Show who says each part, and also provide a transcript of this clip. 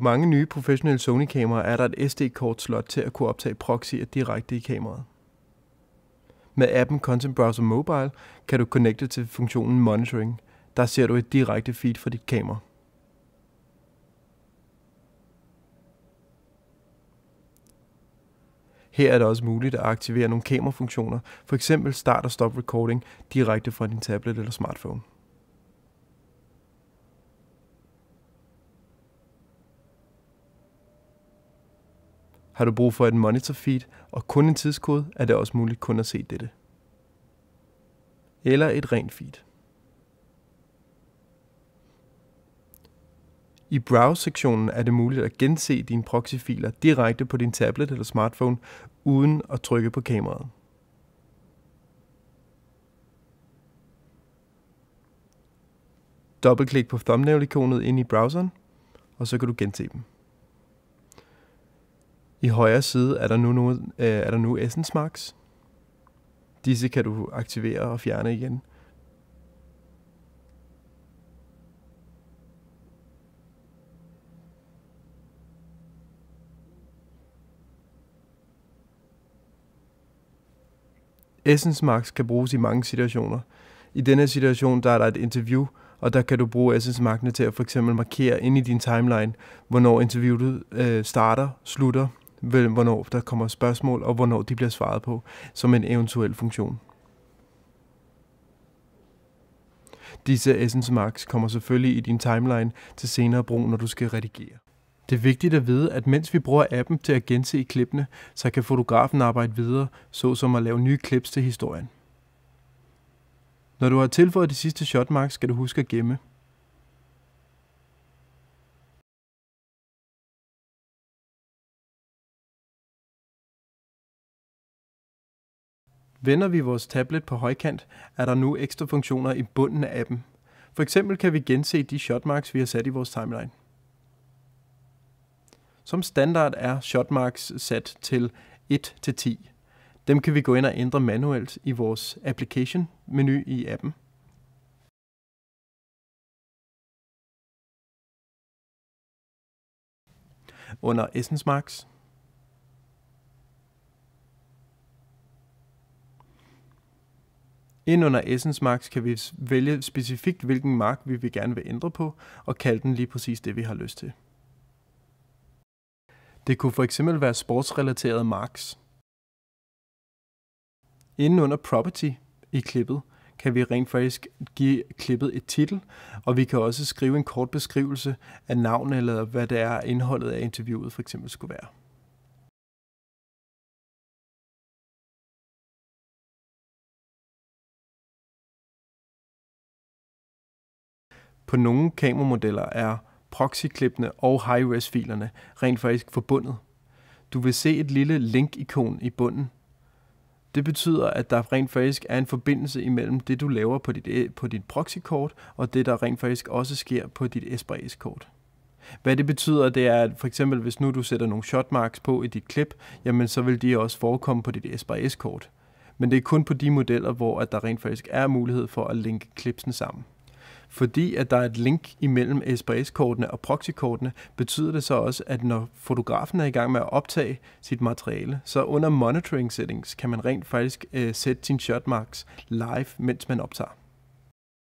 Speaker 1: På mange nye professionelle Sony-kameraer er der et SD-kort slot til at kunne optage proxyer
Speaker 2: direkte i kameraet. Med appen Content Browser Mobile kan du connecte til funktionen Monitoring. Der ser du et direkte feed fra dit kamera. Her er det også muligt at aktivere nogle kamerafunktioner, f.eks. start og stop recording direkte fra din tablet eller smartphone. Har du brug for et monitor feed og kun en tidskode, er det også muligt kun at se dette. Eller et rent feed. I Browse-sektionen er det muligt at gense dine proxyfiler direkte på din tablet eller smartphone, uden at trykke på kameraet. Dobbeltklik på thumbnail-ikonet ind i browseren, og så kan du gense dem. I højre side er der nu, noget, øh, er der nu Essence Marks. Disse kan du aktivere og fjerne igen. Essence Max kan bruges i mange situationer. I denne situation der er der et interview, og der kan du bruge Essence Marks til at for eksempel markere ind i din timeline, hvornår interviewet øh, starter, slutter, hvornår der kommer spørgsmål, og hvornår de bliver svaret på som en eventuel funktion. Disse essence marks kommer selvfølgelig i din timeline til senere brug, når du skal redigere. Det er vigtigt at vide, at mens vi bruger appen til at gense klippene, så kan fotografen arbejde videre, såsom at lave nye klips til historien. Når du har
Speaker 1: tilføjet de sidste shotmarks, skal du huske at gemme. Vender vi vores tablet på højkant, er der nu ekstra
Speaker 2: funktioner i bunden af appen. For eksempel kan vi gense de shotmarks, vi har sat i vores timeline. Som standard er shotmarks sat til 1-10. Dem kan vi gå ind og ændre manuelt i vores application-menu i appen.
Speaker 1: Under Essence Marks
Speaker 2: Ind under Essence Marks kan vi vælge specifikt, hvilken mark vi vil gerne vil ændre på, og kalde den lige præcis det, vi har lyst til. Det kunne fx være sportsrelaterede marks. Inden under Property i klippet, kan vi rent faktisk give klippet et titel, og vi kan også skrive en kort beskrivelse af navnet eller
Speaker 1: hvad det er, indholdet af interviewet for eksempel skulle være. på nogle kameramodeller er proxyklippene
Speaker 2: og high-res-filerne rent faktisk forbundet. Du vil se et lille link-ikon i bunden. Det betyder, at der rent faktisk er en forbindelse imellem det, du laver på dit, eh, på dit proxykort, og det, der rent faktisk også sker på dit s kort Hvad det betyder, det er, at for eksempel hvis nu du sætter nogle shotmarks på i dit klip, jamen så vil de også forekomme på dit s kort Men det er kun på de modeller, hvor at der rent faktisk er mulighed for at linke klipsen sammen. Fordi at der er et link imellem SPS-kortene og proxykortene, betyder det så også, at når fotografen er i gang med at optage sit materiale, så under
Speaker 1: monitoring settings kan man rent faktisk øh, sætte sin shotmarks marks live, mens man optager.